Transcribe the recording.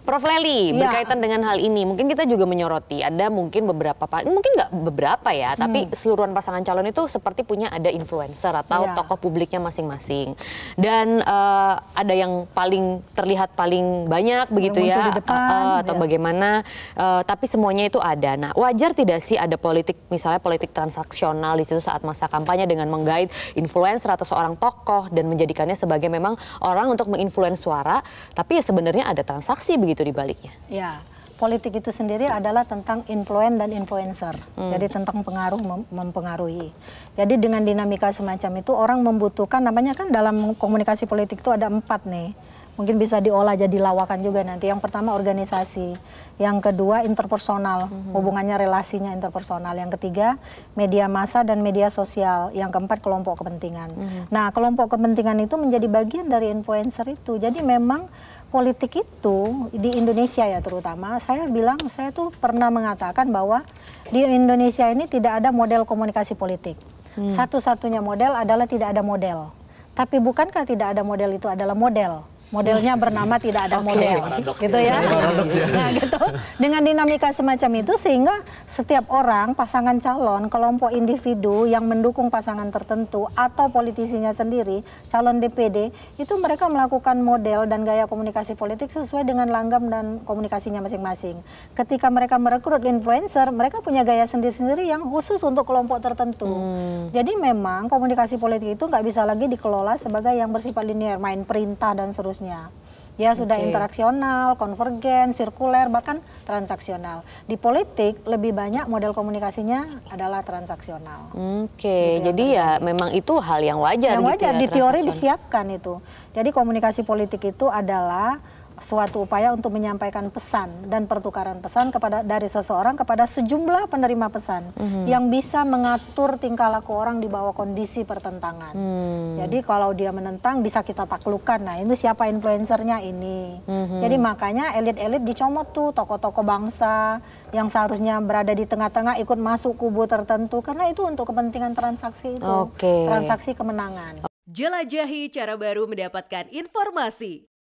Prof Leli ya. berkaitan dengan hal ini mungkin kita juga menyoroti ada mungkin beberapa mungkin nggak beberapa ya hmm. tapi seluruhan pasangan calon itu seperti punya ada influencer atau ya. tokoh publiknya masing-masing dan uh, ada yang paling terlihat paling banyak begitu ya depan, uh, uh, atau ya. bagaimana uh, tapi semuanya itu ada nah wajar tidak sih ada politik misalnya politik transaksional di situ saat masa kampanye dengan menggait influencer atau seorang tokoh dan menjadikannya sebagai memang orang untuk menginfluence suara tapi ya sebenarnya ada transaksi begitu itu dibaliknya. Ya, politik itu sendiri adalah tentang influen dan influencer. Hmm. Jadi tentang pengaruh mem mempengaruhi. Jadi dengan dinamika semacam itu orang membutuhkan namanya kan dalam komunikasi politik itu ada empat nih mungkin bisa diolah jadi lawakan juga nanti. Yang pertama organisasi, yang kedua interpersonal, hmm. hubungannya relasinya interpersonal. Yang ketiga media massa dan media sosial, yang keempat kelompok kepentingan. Uh hmm. -huh. Nah, kelompok kepentingan itu menjadi bagian dari influencer itu. Jadi memang politik itu di Indonesia ya terutama saya bilang saya tuh pernah mengatakan bahwa di Indonesia ini tidak ada model komunikasi politik. Hmm. Satu-satunya model adalah tidak ada model. Tapi bukankah tidak ada model itu adalah model? modelnya bernama tidak ada model okay. gitu ya. Ya. ya. Nah, gitu. Dengan dinamika semacam itu sehingga setiap orang pasangan calon, kelompok individu yang mendukung pasangan tertentu atau politisinya sendiri, calon DPD itu mereka melakukan model dan gaya komunikasi politik sesuai dengan langgam dan komunikasinya masing-masing. Ketika mereka merekrut influencer, mereka punya gaya sendiri-sendiri yang khusus untuk kelompok tertentu. Hmm. Jadi memang komunikasi politik itu nggak bisa lagi dikelola sebagai yang bersifat linear, main perintah dan seterusnya seterusnya. Ya, sudah interaksional, konvergen, sirkuler, bahkan transaksional. Di politik lebih banyak model komunikasinya adalah transaksional. Oke, okay. gitu ya, jadi ya memang itu hal yang wajar. Yang gitu wajar gitu ya, di teori disiapkan itu. Jadi komunikasi politik itu adalah suatu upaya untuk menyampaikan pesan dan pertukaran pesan kepada dari seseorang kepada sejumlah penerima pesan mm-hmm. yang bisa mengatur tingkah laku orang di bawah kondisi pertentangan. Mm. Jadi kalau dia menentang bisa kita taklukkan. Nah, itu siapa influencernya ini. Mm-hmm. Jadi makanya elit-elit dicomot tuh tokoh-tokoh bangsa yang seharusnya berada di tengah-tengah ikut masuk kubu tertentu karena itu untuk kepentingan transaksi itu. Okay. Transaksi kemenangan. Jelajahi cara baru mendapatkan informasi.